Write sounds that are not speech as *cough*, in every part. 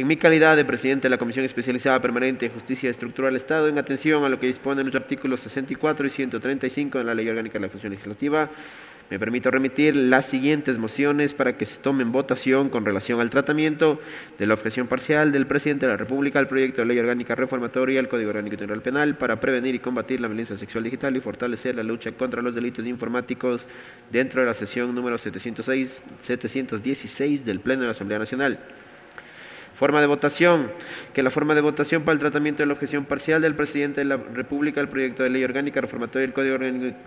En mi calidad de presidente de la Comisión Especializada Permanente de Justicia Estructural del Estado, en atención a lo que disponen los artículos 64 y 135 de la Ley Orgánica de la Función Legislativa, me permito remitir las siguientes mociones para que se tomen votación con relación al tratamiento de la objeción parcial del presidente de la República al proyecto de ley orgánica reformatoria al Código Orgánico general Penal para prevenir y combatir la violencia sexual digital y fortalecer la lucha contra los delitos informáticos dentro de la sesión número 706, 716 del Pleno de la Asamblea Nacional. Forma de votación. Que la forma de votación para el tratamiento de la objeción parcial del presidente de la República al proyecto de ley orgánica reformatoria del Código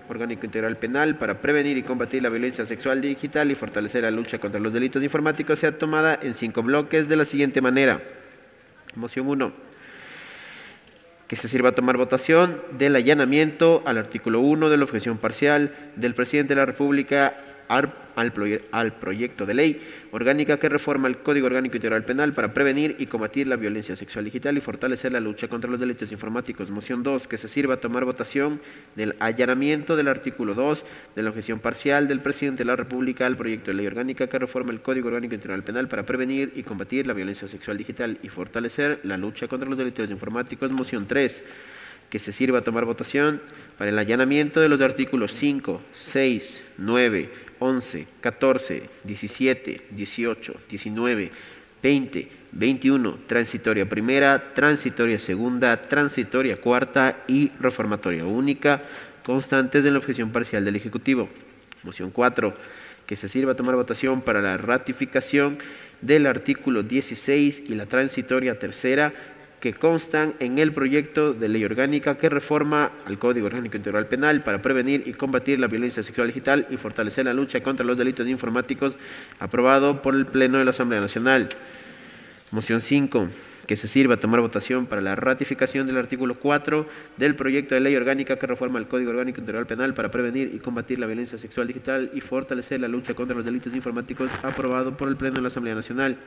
Orgánico Integral Penal para prevenir y combatir la violencia sexual digital y fortalecer la lucha contra los delitos informáticos sea tomada en cinco bloques de la siguiente manera. Moción 1 que se sirva a tomar votación del allanamiento al artículo 1 de la objeción parcial del presidente de la República al, proyecto de ley orgánica que reforma el Código Orgánico Integral Penal para prevenir y combatir la violencia sexual digital y fortalecer la lucha contra los delitos informáticos. Moción 2, que se sirva a tomar votación del allanamiento del artículo 2 de la objeción parcial del presidente de la República al proyecto de ley orgánica que reforma el Código Orgánico Integral Penal para prevenir y combatir la violencia sexual digital y fortalecer la lucha contra los delitos informáticos. Moción 3 que se sirva a tomar votación para el allanamiento de los artículos 5, 6, 9, 11, 14, 17, 18, 19, 20, 21, transitoria primera, transitoria segunda, transitoria cuarta y reformatoria única, constantes de la objeción parcial del Ejecutivo. Moción 4, que se sirva a tomar votación para la ratificación del artículo 16 y la transitoria tercera que constan en el proyecto de ley orgánica que reforma al Código Orgánico Integral Penal para prevenir y combatir la violencia sexual digital y fortalecer la lucha contra los delitos informáticos aprobado por el Pleno de la Asamblea Nacional. Moción 5 que se sirva a tomar votación para la ratificación del artículo 4 del proyecto de ley orgánica que reforma el Código Orgánico Integral Penal para prevenir y combatir la violencia sexual digital y fortalecer la lucha contra los delitos informáticos aprobado por el Pleno de la Asamblea Nacional.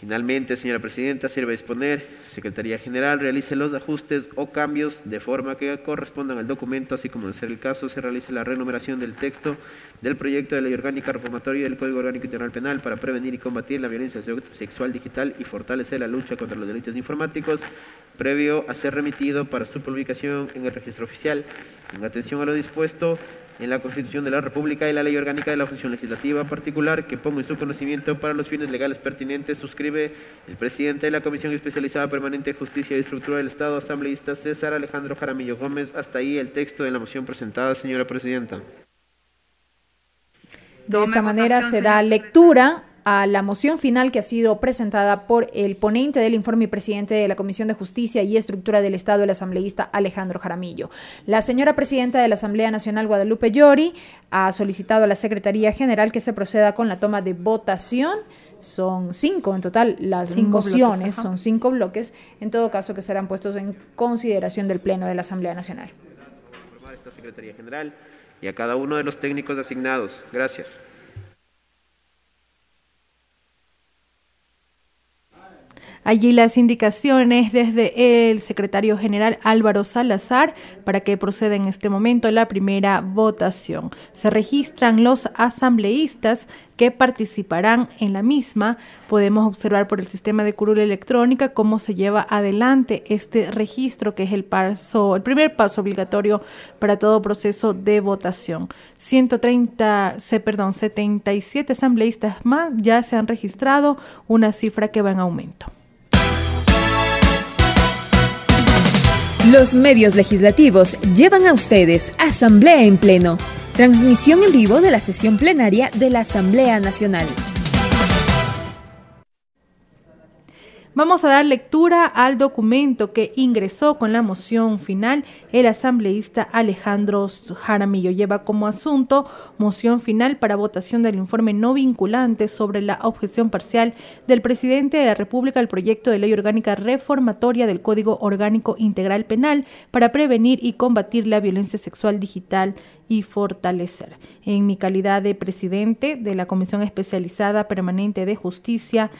Finalmente, señora presidenta, sirve disponer, Secretaría General realice los ajustes o cambios de forma que correspondan al documento, así como en ser el caso se realice la renumeración del texto del proyecto de ley orgánica reformatoria del Código Orgánico Internacional Penal para prevenir y combatir la violencia sexual digital y fortalecer la lucha contra los delitos informáticos, previo a ser remitido para su publicación en el registro oficial. En atención a lo dispuesto, en la Constitución de la República y la Ley Orgánica de la Función Legislativa Particular que pongo en su conocimiento para los fines legales pertinentes, suscribe el presidente de la Comisión Especializada Permanente de Justicia y Estructura del Estado, asambleísta César Alejandro Jaramillo Gómez. Hasta ahí el texto de la moción presentada, señora presidenta. De esta manera se da lectura a la moción final que ha sido presentada por el ponente del informe y presidente de la Comisión de Justicia y Estructura del Estado, el asambleísta Alejandro Jaramillo. La señora presidenta de la Asamblea Nacional, Guadalupe Yori ha solicitado a la Secretaría General que se proceda con la toma de votación son cinco en total las cinco mociones, son cinco bloques, en todo caso que serán puestos en consideración del Pleno de la Asamblea Nacional. Esta Secretaría General y a cada uno de los técnicos asignados. Gracias. Allí las indicaciones desde el secretario general Álvaro Salazar para que proceda en este momento la primera votación. Se registran los asambleístas que participarán en la misma. Podemos observar por el sistema de curula electrónica cómo se lleva adelante este registro, que es el paso, el primer paso obligatorio para todo proceso de votación. 130, perdón, 77 asambleístas más ya se han registrado, una cifra que va en aumento. Los medios legislativos llevan a ustedes Asamblea en Pleno, transmisión en vivo de la sesión plenaria de la Asamblea Nacional. Vamos a dar lectura al documento que ingresó con la moción final el asambleísta Alejandro Jaramillo. Lleva como asunto moción final para votación del informe no vinculante sobre la objeción parcial del presidente de la República al proyecto de ley orgánica reformatoria del Código Orgánico Integral Penal para prevenir y combatir la violencia sexual digital y fortalecer. En mi calidad de presidente de la Comisión Especializada Permanente de Justicia,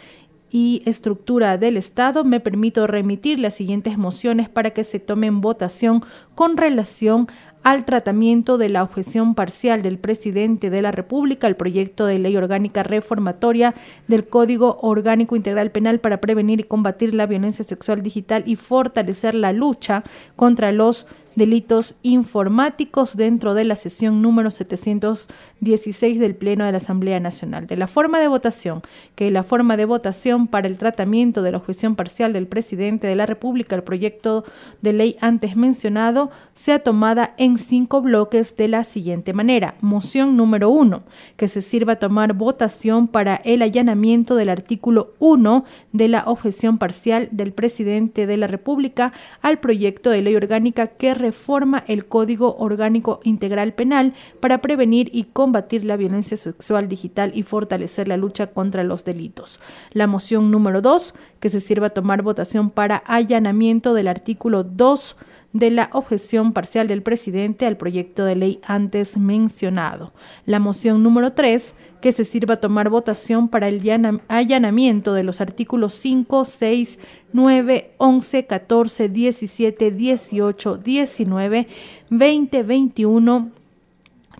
y estructura del Estado, me permito remitir las siguientes mociones para que se tomen votación con relación al tratamiento de la objeción parcial del presidente de la República al proyecto de ley orgánica reformatoria del Código Orgánico Integral Penal para prevenir y combatir la violencia sexual digital y fortalecer la lucha contra los delitos informáticos dentro de la sesión número 716 del Pleno de la Asamblea Nacional. De la forma de votación, que la forma de votación para el tratamiento de la objeción parcial del presidente de la República al proyecto de ley antes mencionado sea tomada en cinco bloques de la siguiente manera. Moción número 1, que se sirva a tomar votación para el allanamiento del artículo 1 de la objeción parcial del presidente de la República al proyecto de ley orgánica que reforma el Código Orgánico Integral Penal para prevenir y combatir la violencia sexual digital y fortalecer la lucha contra los delitos. La moción número 2, que se sirva a tomar votación para allanamiento del artículo 2 de la objeción parcial del presidente al proyecto de ley antes mencionado. La moción número 3, que se sirva a tomar votación para el allanamiento de los artículos 5, 6, 9, 11, 14, 17, 18, 19, 20, 21,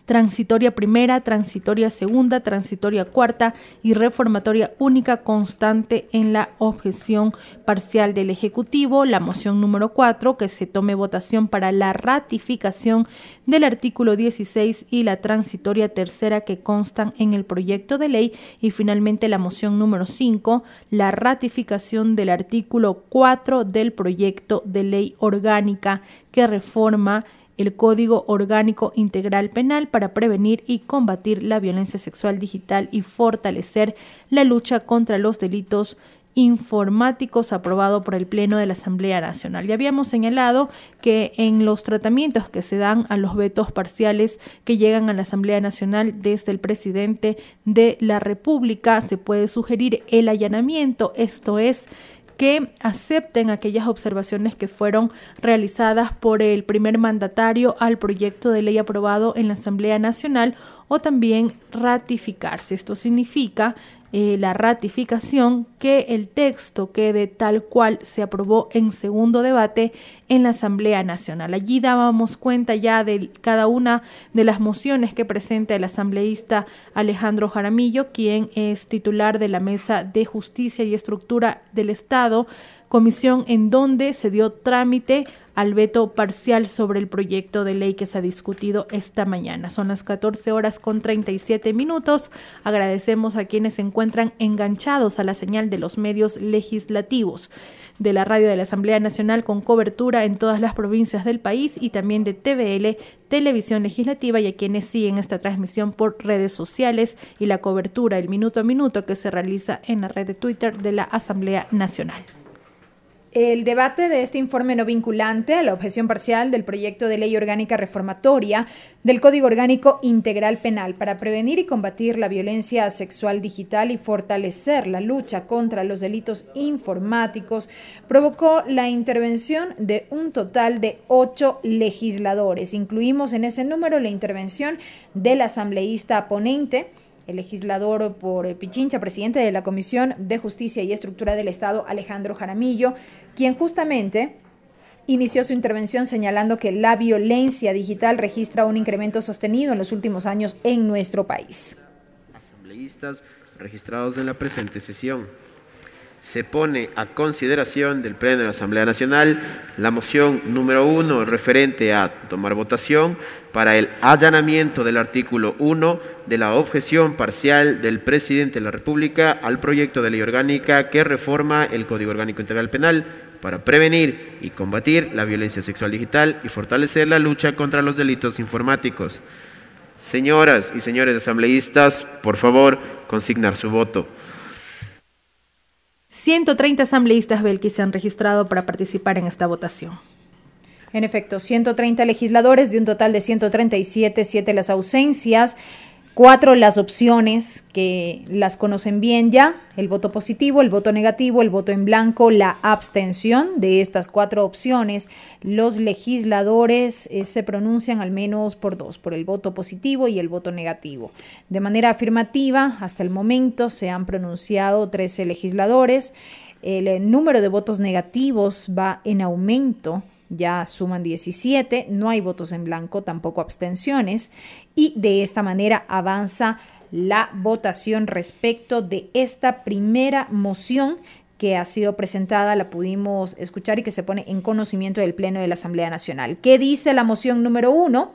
transitoria primera, transitoria segunda, transitoria cuarta y reformatoria única constante en la objeción parcial del Ejecutivo, la moción número 4, que se tome votación para la ratificación del artículo 16 y la transitoria tercera que constan en el proyecto de ley y finalmente la moción número 5, la ratificación del artículo 4 del proyecto de ley orgánica que reforma el Código Orgánico Integral Penal para prevenir y combatir la violencia sexual digital y fortalecer la lucha contra los delitos informáticos aprobado por el Pleno de la Asamblea Nacional. Ya habíamos señalado que en los tratamientos que se dan a los vetos parciales que llegan a la Asamblea Nacional desde el presidente de la República se puede sugerir el allanamiento, esto es, que acepten aquellas observaciones que fueron realizadas por el primer mandatario al proyecto de ley aprobado en la Asamblea Nacional o también ratificarse. Esto significa eh, la ratificación que el texto quede tal cual se aprobó en segundo debate en la Asamblea Nacional. Allí dábamos cuenta ya de cada una de las mociones que presenta el asambleísta Alejandro Jaramillo, quien es titular de la Mesa de Justicia y Estructura del Estado, comisión en donde se dio trámite al veto parcial sobre el proyecto de ley que se ha discutido esta mañana. Son las 14 horas con 37 minutos. Agradecemos a quienes se encuentran enganchados a la señal de los medios legislativos de la radio de la Asamblea Nacional con cobertura en todas las provincias del país y también de TVL, Televisión Legislativa y a quienes siguen esta transmisión por redes sociales y la cobertura el minuto a minuto que se realiza en la red de Twitter de la Asamblea Nacional el debate de este informe no vinculante a la objeción parcial del proyecto de ley orgánica reformatoria del Código Orgánico Integral Penal para prevenir y combatir la violencia sexual digital y fortalecer la lucha contra los delitos informáticos provocó la intervención de un total de ocho legisladores. Incluimos en ese número la intervención del asambleísta ponente el legislador por eh, Pichincha, presidente de la Comisión de Justicia y Estructura del Estado, Alejandro Jaramillo, quien justamente inició su intervención señalando que la violencia digital registra un incremento sostenido en los últimos años en nuestro país. Asambleístas registrados en la presente sesión. Se pone a consideración del Pleno de la Asamblea Nacional la moción número uno referente a tomar votación para el allanamiento del artículo 1 de la objeción parcial del presidente de la República al proyecto de ley orgánica que reforma el Código Orgánico Integral Penal para prevenir y combatir la violencia sexual digital y fortalecer la lucha contra los delitos informáticos. Señoras y señores asambleístas, por favor, consignar su voto. 130 asambleístas belquis se han registrado para participar en esta votación. En efecto, 130 legisladores de un total de 137, siete las ausencias. Cuatro, las opciones que las conocen bien ya, el voto positivo, el voto negativo, el voto en blanco, la abstención. De estas cuatro opciones, los legisladores eh, se pronuncian al menos por dos, por el voto positivo y el voto negativo. De manera afirmativa, hasta el momento se han pronunciado 13 legisladores. El eh, número de votos negativos va en aumento ya suman 17, no hay votos en blanco, tampoco abstenciones, y de esta manera avanza la votación respecto de esta primera moción que ha sido presentada, la pudimos escuchar y que se pone en conocimiento del Pleno de la Asamblea Nacional. ¿Qué dice la moción número uno?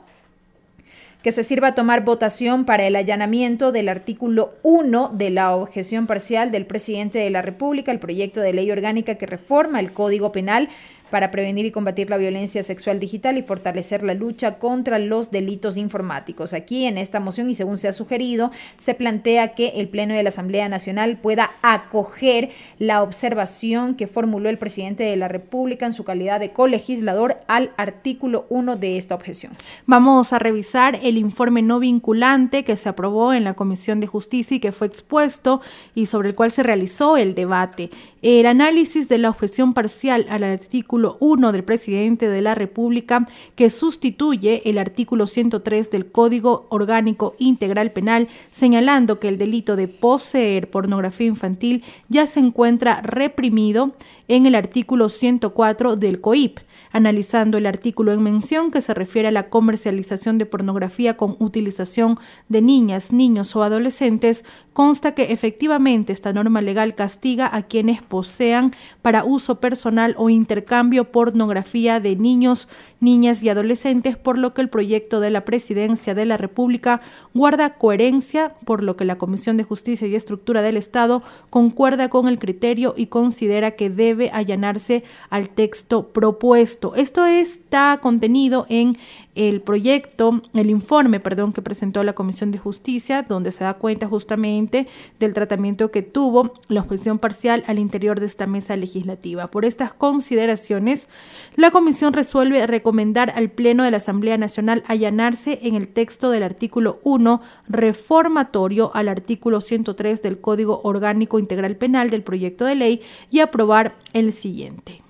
que se sirva a tomar votación para el allanamiento del artículo 1 de la objeción parcial del presidente de la República, el proyecto de ley orgánica que reforma el Código Penal para prevenir y combatir la violencia sexual digital y fortalecer la lucha contra los delitos informáticos. Aquí en esta moción y según se ha sugerido, se plantea que el Pleno de la Asamblea Nacional pueda acoger la observación que formuló el presidente de la República en su calidad de colegislador al artículo 1 de esta objeción. Vamos a revisar el informe no vinculante que se aprobó en la Comisión de Justicia y que fue expuesto y sobre el cual se realizó el debate. El análisis de la objeción parcial al artículo 1 del presidente de la República que sustituye el artículo 103 del Código Orgánico Integral Penal, señalando que el delito de poseer pornografía infantil ya se encuentra reprimido en el artículo 104 del COIP, analizando el artículo en mención que se refiere a la comercialización de pornografía con utilización de niñas, niños o adolescentes, consta que efectivamente esta norma legal castiga a quienes posean para uso personal o intercambio pornografía de niños niñas y adolescentes, por lo que el proyecto de la Presidencia de la República guarda coherencia, por lo que la Comisión de Justicia y Estructura del Estado concuerda con el criterio y considera que debe allanarse al texto propuesto. Esto está contenido en el proyecto, el informe, perdón, que presentó la Comisión de Justicia, donde se da cuenta justamente del tratamiento que tuvo la objeción parcial al interior de esta mesa legislativa. Por estas consideraciones, la Comisión resuelve reconocer recomendar al Pleno de la Asamblea Nacional allanarse en el texto del artículo 1 reformatorio al artículo 103 del Código Orgánico Integral Penal del proyecto de ley y aprobar el siguiente.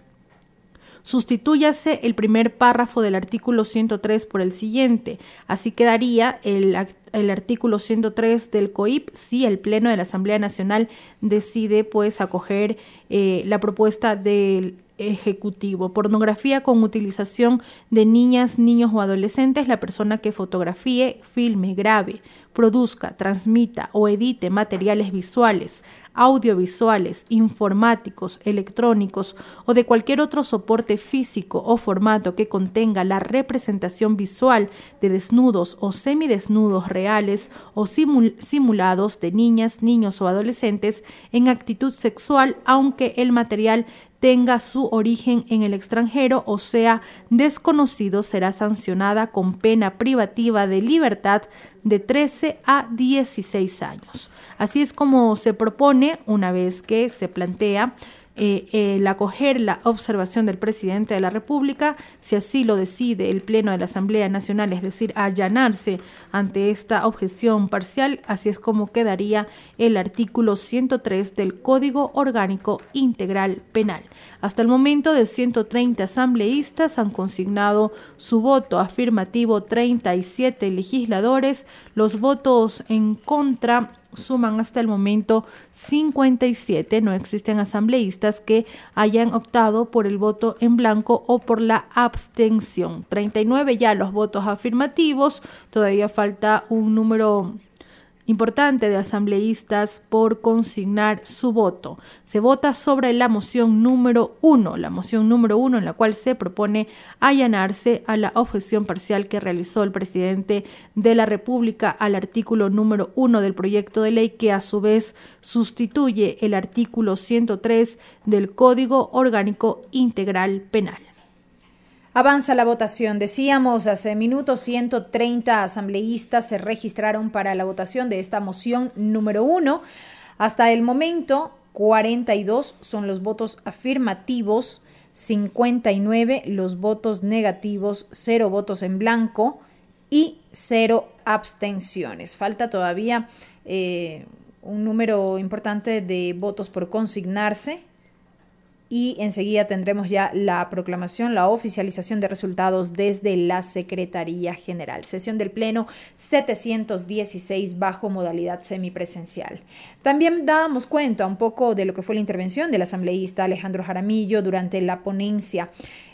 Sustituyase el primer párrafo del artículo 103 por el siguiente. Así quedaría el, artículo 103 del COIP si el Pleno de la Asamblea Nacional decide pues acoger eh, la propuesta del ejecutivo. Pornografía con utilización de niñas, niños o adolescentes, la persona que fotografíe, filme, grave, produzca, transmita o edite materiales visuales, audiovisuales, informáticos, electrónicos o de cualquier otro soporte físico o formato que contenga la representación visual de desnudos o semidesnudos reales o simulados de niñas, niños o adolescentes en actitud sexual, aunque el material tenga su origen en el extranjero o sea desconocido será sancionada con pena privativa de libertad de 13 a 16 años. Así es como se propone, una vez que se plantea eh, el acoger la observación del presidente de la República, si así lo decide el Pleno de la Asamblea Nacional, es decir, allanarse ante esta objeción parcial, así es como quedaría el artículo 103 del Código Orgánico Integral Penal. Hasta el momento, de 130 asambleístas han consignado su voto afirmativo 37 legisladores, los votos en contra suman hasta el momento 57. No existen asambleístas que hayan optado por el voto en blanco o por la abstención. 39 ya los votos afirmativos. Todavía falta un número importante de asambleístas por consignar su voto. Se vota sobre la moción número uno, la moción número uno en la cual se propone allanarse a la objeción parcial que realizó el presidente de la República al artículo número uno del proyecto de ley que a su vez sustituye el artículo 103 del Código Orgánico Integral Penal. Avanza la votación. Decíamos hace minutos 130 asambleístas se registraron para la votación de esta moción número uno. Hasta el momento, 42 son los votos afirmativos, 59 los votos negativos, 0 votos en blanco y 0 abstenciones. Falta todavía eh, un número importante de votos por consignarse y enseguida tendremos ya la proclamación, la oficialización de resultados desde la Secretaría General. Sesión del Pleno 716 bajo modalidad semipresencial. También dábamos cuenta un poco de lo que fue la intervención del asambleísta Alejandro Jaramillo durante la ponencia.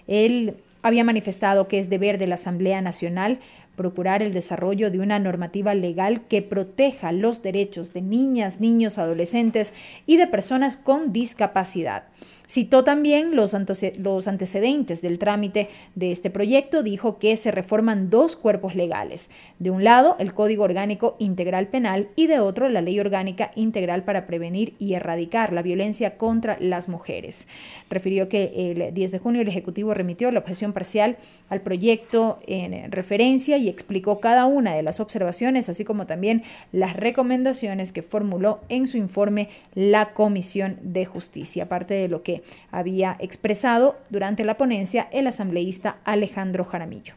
Él había manifestado que es deber de la Asamblea Nacional procurar el desarrollo de una normativa legal que proteja los derechos de niñas, niños, adolescentes y de personas con discapacidad. Citó también los, antecedentes del trámite de este proyecto, dijo que se reforman dos cuerpos legales. De un lado, el Código Orgánico Integral Penal y de otro, la Ley Orgánica Integral para Prevenir y Erradicar la Violencia contra las Mujeres. Refirió que el 10 de junio el Ejecutivo remitió la objeción parcial al proyecto en referencia y explicó cada una de las observaciones, así como también las recomendaciones que formuló en su informe la Comisión de Justicia, aparte de lo que había expresado durante la ponencia el asambleísta Alejandro Jaramillo.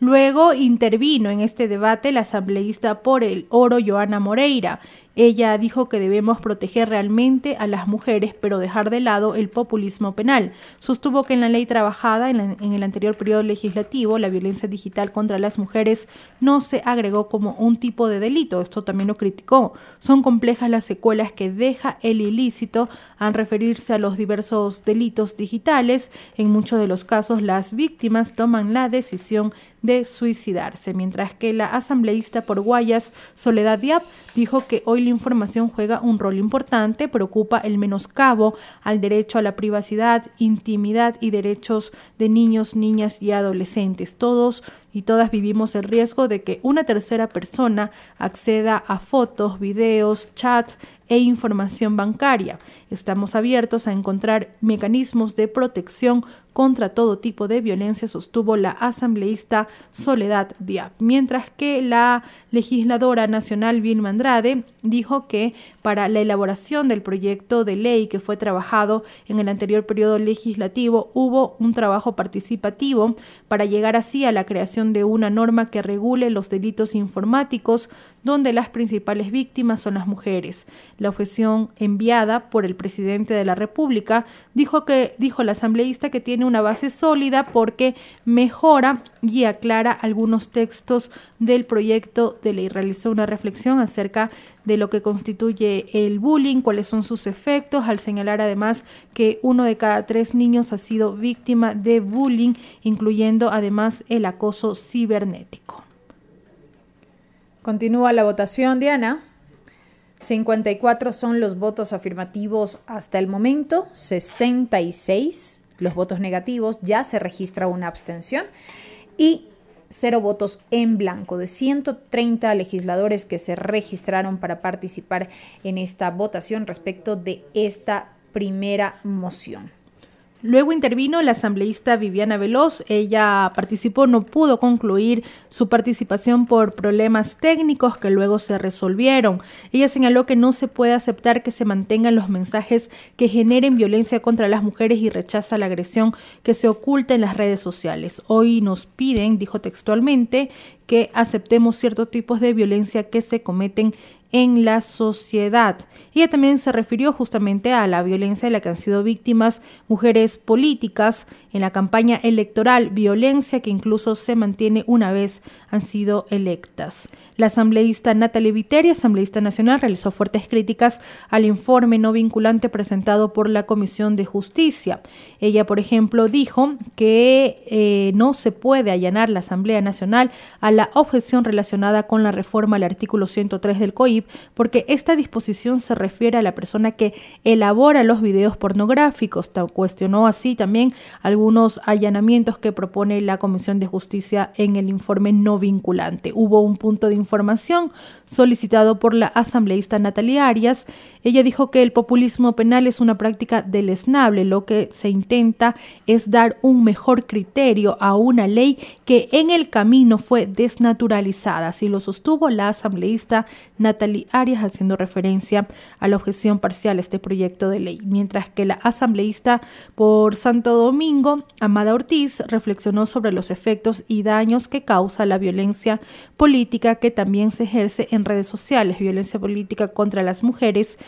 Luego intervino en este debate el asambleísta por el Oro Joana Moreira, ella dijo que debemos proteger realmente a las mujeres, pero dejar de lado el populismo penal. Sostuvo que en la ley trabajada en, el anterior periodo legislativo, la violencia digital contra las mujeres no se agregó como un tipo de delito. Esto también lo criticó. Son complejas las secuelas que deja el ilícito al referirse a los diversos delitos digitales. En muchos de los casos, las víctimas toman la decisión de suicidarse, mientras que la asambleísta por Guayas, Soledad Diab, dijo que hoy la información juega un rol importante, preocupa el menoscabo al derecho a la privacidad, intimidad y derechos de niños, niñas y adolescentes, todos y todas vivimos el riesgo de que una tercera persona acceda a fotos, videos, chats e información bancaria. Estamos abiertos a encontrar mecanismos de protección contra todo tipo de violencia, sostuvo la asambleísta Soledad Díaz, mientras que la legisladora nacional Vilma Andrade dijo que para la elaboración del proyecto de ley que fue trabajado en el anterior periodo legislativo hubo un trabajo participativo para llegar así a la creación de una norma que regule los delitos informáticos donde las principales víctimas son las mujeres. La objeción enviada por el presidente de la República dijo que dijo la asambleísta que tiene una base sólida porque mejora y aclara algunos textos del proyecto de ley. Realizó una reflexión acerca de lo que constituye el bullying, cuáles son sus efectos, al señalar además que uno de cada tres niños ha sido víctima de bullying, incluyendo además el acoso cibernético. Continúa la votación, Diana. 54 son los votos afirmativos hasta el momento, 66 los votos negativos, ya se registra una abstención y cero votos en blanco de 130 legisladores que se registraron para participar en esta votación respecto de esta primera moción. Luego intervino la asambleísta Viviana Veloz. Ella participó, no pudo concluir su participación por problemas técnicos que luego se resolvieron. Ella señaló que no se puede aceptar que se mantengan los mensajes que generen violencia contra las mujeres y rechaza la agresión que se oculta en las redes sociales. Hoy nos piden, dijo textualmente, que aceptemos ciertos tipos de violencia que se cometen en la sociedad. Ella también se refirió justamente a la violencia de la que han sido víctimas mujeres políticas en la campaña electoral, violencia que incluso se mantiene una vez han sido electas. La asambleísta Natalie Viteri, asambleísta nacional, realizó fuertes críticas al informe no vinculante presentado por la Comisión de Justicia. Ella, por ejemplo, dijo que eh, no se puede allanar la Asamblea Nacional a la objeción relacionada con la reforma al artículo 103 del COIP, porque esta disposición se refiere a la persona que elabora los videos pornográficos. Cuestionó así también algunos allanamientos que propone la Comisión de Justicia en el informe no vinculante. Hubo un punto de información solicitado por la asambleísta Natalia Arias. Ella dijo que el populismo penal es una práctica deleznable. Lo que se intenta es dar un mejor criterio a una ley que en el camino fue desarrollada naturalizadas y lo sostuvo la asambleísta Natalie Arias haciendo referencia a la objeción parcial a este proyecto de ley, mientras que la asambleísta por Santo Domingo, Amada Ortiz, reflexionó sobre los efectos y daños que causa la violencia política que también se ejerce en redes sociales, violencia política contra las mujeres,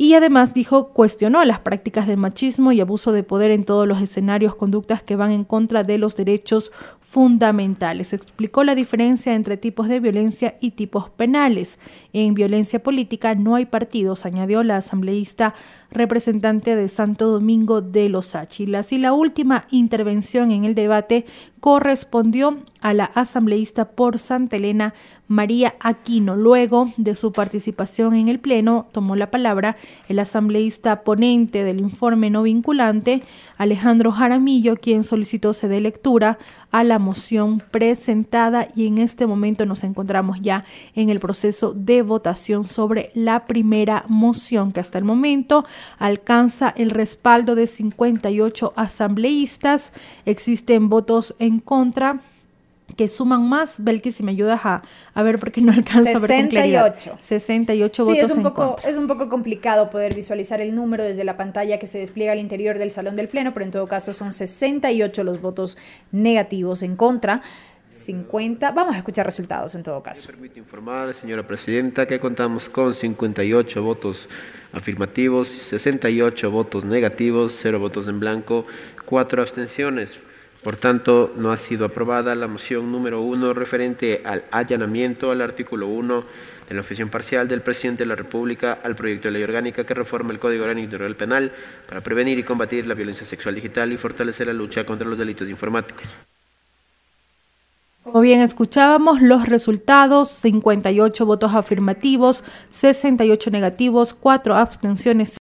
y además dijo cuestionó las prácticas de machismo y abuso de poder en todos los escenarios, conductas que van en contra de los derechos fundamentales. Explicó la diferencia entre tipos de violencia y tipos penales. En violencia política no hay partidos, añadió la asambleísta representante de Santo Domingo de los Áchilas. Y la última intervención en el debate correspondió a la asambleísta por Santa Elena María Aquino. Luego de su participación en el Pleno, tomó la palabra el asambleísta ponente del informe no vinculante, Alejandro Jaramillo, quien solicitó se de lectura a la moción presentada y en este momento nos encontramos ya en el proceso de votación sobre la primera moción que hasta el momento alcanza el respaldo de 58 asambleístas. Existen votos en contra que suman más, Belkis, si me ayudas a, a ver, porque no *laughs* alcanza a ver con claridad. 68 sí, votos es un, poco, en es un poco complicado poder visualizar el número desde la pantalla que se despliega al interior del Salón del Pleno, pero en todo caso son 68 los votos negativos en contra. 50. Vamos a escuchar resultados en todo caso. Me informar, señora presidenta, que contamos con 58 votos afirmativos, 68 votos negativos, 0 votos en blanco, 4 abstenciones. Por tanto, no ha sido aprobada la moción número uno referente al allanamiento al artículo 1 de la Oficina parcial del presidente de la República al proyecto de ley orgánica que reforma el Código Orgánico Penal para prevenir y combatir la violencia sexual digital y fortalecer la lucha contra los delitos informáticos. Como bien escuchábamos, los resultados, 58 votos afirmativos, 68 negativos, 4 abstenciones.